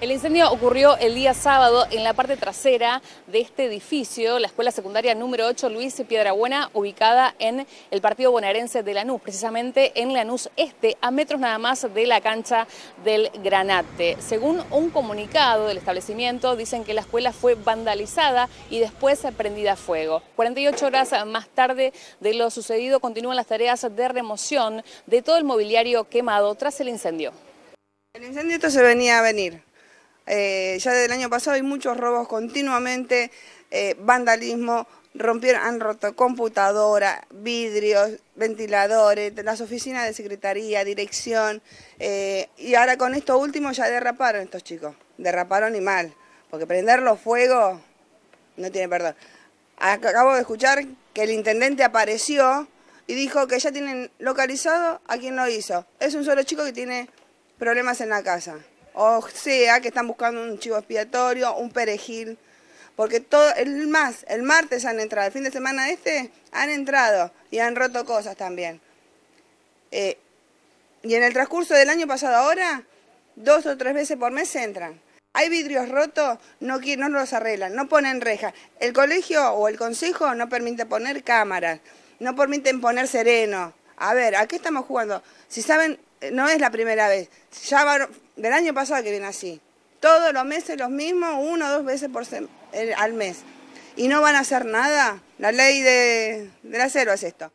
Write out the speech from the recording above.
El incendio ocurrió el día sábado en la parte trasera de este edificio, la escuela secundaria número 8 Luis Piedrabuena, ubicada en el partido bonaerense de Lanús, precisamente en Lanús Este, a metros nada más de la cancha del Granate. Según un comunicado del establecimiento, dicen que la escuela fue vandalizada y después prendida a fuego. 48 horas más tarde de lo sucedido, continúan las tareas de remoción de todo el mobiliario quemado tras el incendio. El incendio se venía a venir. Eh, ya desde el año pasado hay muchos robos continuamente, eh, vandalismo, rompieron, han roto computadoras, vidrios, ventiladores, las oficinas de secretaría, dirección. Eh, y ahora con esto último ya derraparon estos chicos, derraparon y mal, porque prender los fuegos no tiene perdón. Acabo de escuchar que el intendente apareció y dijo que ya tienen localizado a quien lo hizo. Es un solo chico que tiene problemas en la casa o sea que están buscando un chivo expiatorio, un perejil, porque todo el más, el martes han entrado, el fin de semana este han entrado y han roto cosas también. Eh, y en el transcurso del año pasado ahora, dos o tres veces por mes entran. Hay vidrios rotos, no, no los arreglan, no ponen rejas. El colegio o el consejo no permite poner cámaras, no permiten poner sereno. A ver, ¿a qué estamos jugando? Si saben no es la primera vez. Ya va, del año pasado que viene así. Todos los meses los mismos, uno o dos veces por al mes. Y no van a hacer nada. La ley de, del acero es esto.